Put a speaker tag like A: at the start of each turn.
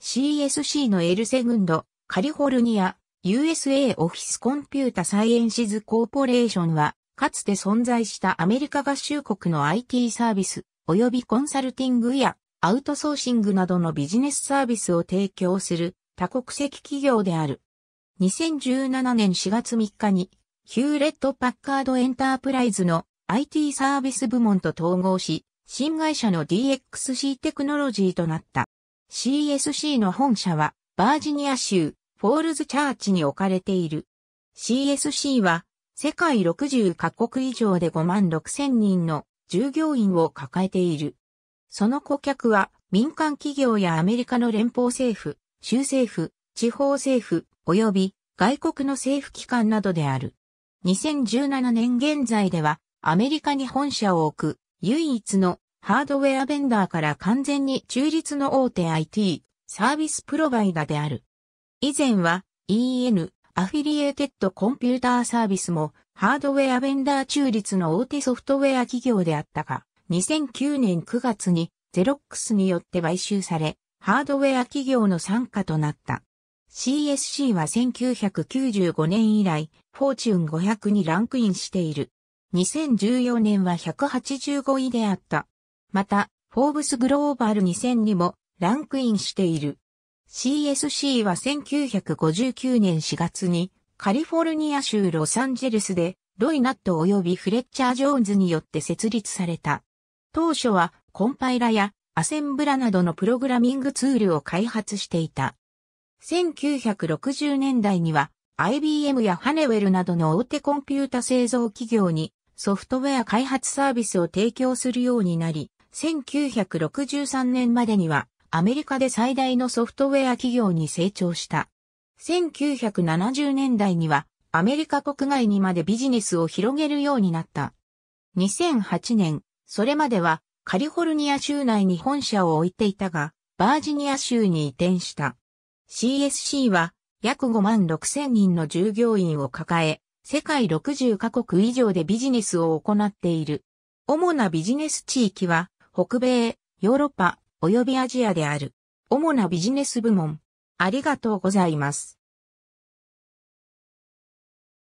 A: CSC のエルセグンド、カリフォルニア、USA オフィスコンピュータサイエンシズコーポレーションは、かつて存在したアメリカ合衆国の IT サービス、及びコンサルティングやアウトソーシングなどのビジネスサービスを提供する多国籍企業である。2017年4月3日に、ヒューレット・パッカード・エンタープライズの IT サービス部門と統合し、新会社の DXC テクノロジーとなった。CSC の本社はバージニア州フォールズチャーチに置かれている。CSC は世界60カ国以上で5万6千人の従業員を抱えている。その顧客は民間企業やアメリカの連邦政府、州政府、地方政府、及び外国の政府機関などである。2017年現在ではアメリカに本社を置く唯一のハードウェアベンダーから完全に中立の大手 IT、サービスプロバイダである。以前は EN、アフィリエイテッドコンピューターサービスもハードウェアベンダー中立の大手ソフトウェア企業であったが、2009年9月にゼロックスによって買収され、ハードウェア企業の参加となった。CSC は1995年以来、フォーチュン500にランクインしている。2014年は185位であったまた、フォーブスグローバル2000にもランクインしている。CSC は1959年4月にカリフォルニア州ロサンゼルスでロイナット及びフレッチャー・ジョーンズによって設立された。当初はコンパイラやアセンブラなどのプログラミングツールを開発していた。1960年代には IBM やハネウェルなどの大手コンピュータ製造企業にソフトウェア開発サービスを提供するようになり、1963年までにはアメリカで最大のソフトウェア企業に成長した。1970年代にはアメリカ国外にまでビジネスを広げるようになった。2008年、それまではカリフォルニア州内に本社を置いていたが、バージニア州に移転した。CSC は約5万6千人の従業員を抱え、世界60カ国以上でビジネスを行っている。主なビジネス地域は北米、ヨーロッパ、及びアジアである。主なビジネス部門。ありがとうございます。